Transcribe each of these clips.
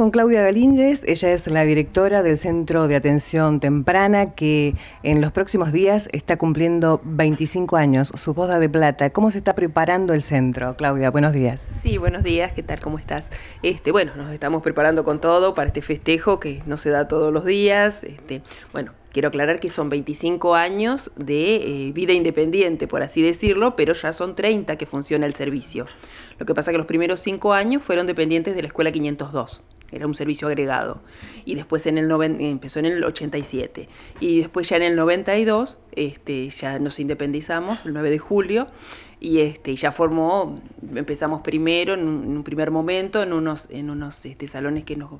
Con Claudia Galíndez, ella es la directora del Centro de Atención Temprana que en los próximos días está cumpliendo 25 años, su boda de plata. ¿Cómo se está preparando el centro? Claudia, buenos días. Sí, buenos días, ¿qué tal? ¿Cómo estás? Este, bueno, nos estamos preparando con todo para este festejo que no se da todos los días. Este, bueno, Quiero aclarar que son 25 años de eh, vida independiente, por así decirlo, pero ya son 30 que funciona el servicio. Lo que pasa es que los primeros 5 años fueron dependientes de la Escuela 502 era un servicio agregado. Y después en el empezó en el 87. Y después ya en el 92, este, ya nos independizamos, el 9 de julio, y este, ya formó, empezamos primero, en un, primer momento, en unos, en unos este, salones que nos,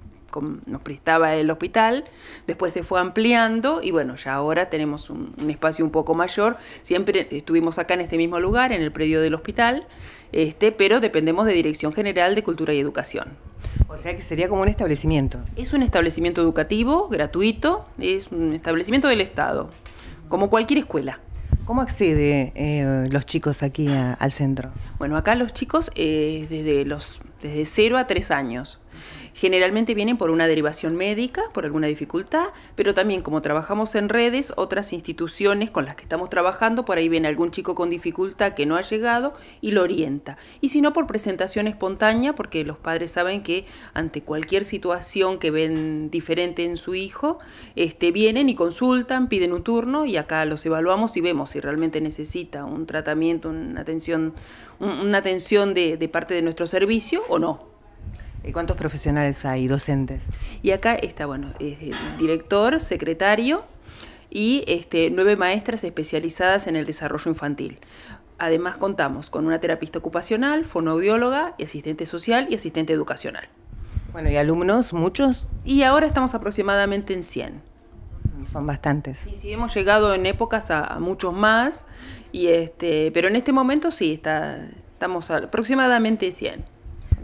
nos prestaba el hospital, después se fue ampliando y bueno, ya ahora tenemos un, espacio un poco mayor. Siempre estuvimos acá en este mismo lugar, en el predio del hospital, este, pero dependemos de Dirección General de Cultura y Educación. O sea que sería como un establecimiento. Es un establecimiento educativo, gratuito, es un establecimiento del Estado, como cualquier escuela. ¿Cómo accede eh, los chicos aquí al centro? Bueno, acá los chicos eh, desde los desde 0 a 3 años. Generalmente vienen por una derivación médica, por alguna dificultad, pero también como trabajamos en redes, otras instituciones con las que estamos trabajando, por ahí viene algún chico con dificultad que no ha llegado y lo orienta. Y si no, por presentación espontánea, porque los padres saben que ante cualquier situación que ven diferente en su hijo, este, vienen y consultan, piden un turno y acá los evaluamos y vemos si realmente necesita un tratamiento, una atención, una atención de parte de nuestro servicio o no. ¿Y cuántos profesionales hay, docentes? Y acá está, bueno, director, secretario y este, nueve maestras especializadas en el desarrollo infantil. Además contamos con una terapista ocupacional, fonoaudióloga, asistente social y asistente educacional. Bueno, ¿y alumnos muchos? Y ahora estamos aproximadamente en 100. Son bastantes. Sí, sí, hemos llegado en épocas a, muchos más, y este, pero en este momento sí, está, estamos aproximadamente en 100.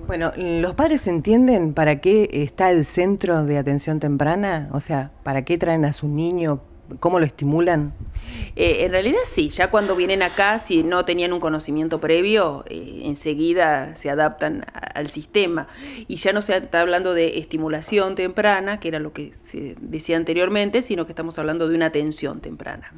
Bueno, ¿los padres entienden para qué está el centro de atención temprana? O sea, ¿para qué traen a su niño? ¿Cómo lo estimulan? Eh, en realidad sí, ya cuando vienen acá, si no tenían un conocimiento previo, eh, enseguida se adaptan al sistema. Y ya no se está hablando de estimulación temprana, que era lo que se decía anteriormente, sino que estamos hablando de una atención temprana.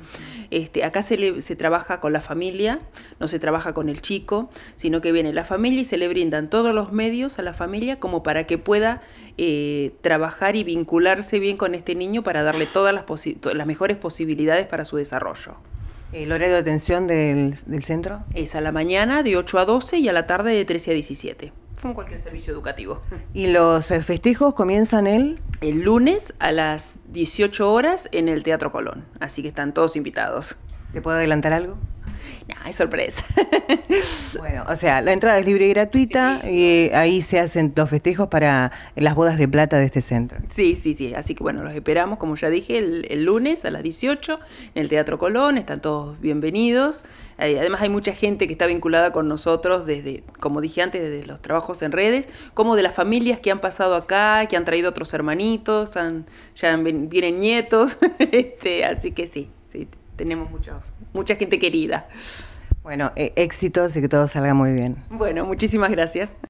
Este, acá se, le, se trabaja con la familia, no se trabaja con el chico, sino que viene la familia y se le brindan todos los medios a la familia como para que pueda eh, trabajar y vincularse bien con este niño para darle todas las, las mejores posibilidades para su desarrollo. ¿El horario de atención del, centro? Es a la mañana de 8 a 12 y a la tarde de 13 a 17. Como cualquier servicio educativo. ¿Y los eh, festejos comienzan el...? el lunes a las 18 horas en el Teatro Colón. Así que están todos invitados. ¿Se puede adelantar algo? No, es sorpresa. bueno, o sea, la entrada es libre y gratuita. Y ahí se hacen los festejos para las bodas de plata de este centro. Sí, sí, sí. Así que bueno, los esperamos, como ya dije, el, lunes a las 18 en el Teatro Colón. Están todos bienvenidos. Eh, además, hay mucha gente que está vinculada con nosotros desde, como dije antes, desde los trabajos en redes, como de las familias que han pasado acá, que han traído otros hermanitos, han, ya vienen nietos. Este, así que sí, sí, tenemos muchos, mucha gente querida. Bueno, e- éxitos y que todo salga muy bien. Bueno, muchísimas gracias.